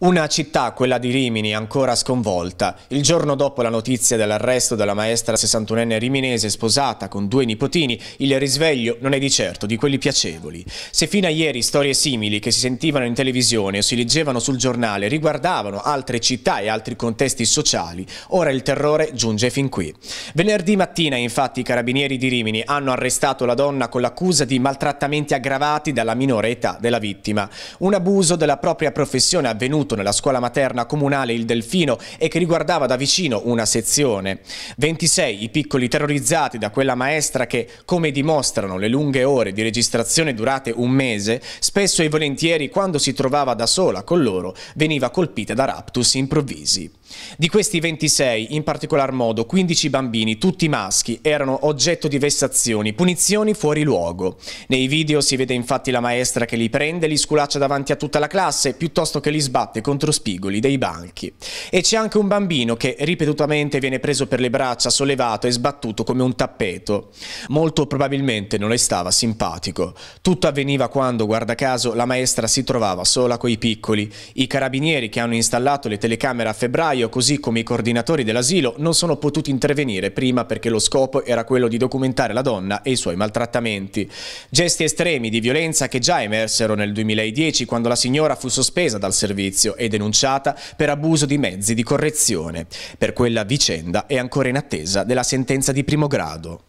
Una città, quella di Rimini, ancora sconvolta. Il giorno dopo la notizia dell'arresto della maestra 61enne riminese sposata con due nipotini, il risveglio non è di certo di quelli piacevoli. Se fino a ieri storie simili che si sentivano in televisione o si leggevano sul giornale riguardavano altre città e altri contesti sociali, ora il terrore giunge fin qui. Venerdì mattina, infatti, i carabinieri di Rimini hanno arrestato la donna con l'accusa di maltrattamenti aggravati dalla minore età della vittima. Un abuso della propria professione avvenuto avvenuto nella scuola materna comunale Il Delfino e che riguardava da vicino una sezione. 26 i piccoli terrorizzati da quella maestra che, come dimostrano le lunghe ore di registrazione durate un mese, spesso e volentieri quando si trovava da sola con loro veniva colpita da raptus improvvisi. Di questi 26, in particolar modo 15 bambini, tutti maschi, erano oggetto di vessazioni, punizioni fuori luogo. Nei video si vede infatti la maestra che li prende li sculaccia davanti a tutta la classe piuttosto che li sbatte schiaffate contro spigoli dei banchi. E c'è anche un bambino che ripetutamente viene preso per le braccia, sollevato e sbattuto come un tappeto. Molto probabilmente non le stava simpatico. Tutto avveniva quando, guarda caso, la maestra si trovava sola coi piccoli. I carabinieri che hanno installato le telecamere a febbraio, così come i coordinatori dell'asilo, non sono potuti intervenire prima perché lo scopo era quello di documentare la donna e i suoi maltrattamenti. Gesti estremi di violenza che già emersero nel 2010 quando la signora fu sospesa dal servizio giudizio e denunciata per abuso di mezzi di correzione. Per quella vicenda è ancora in attesa della sentenza di primo grado.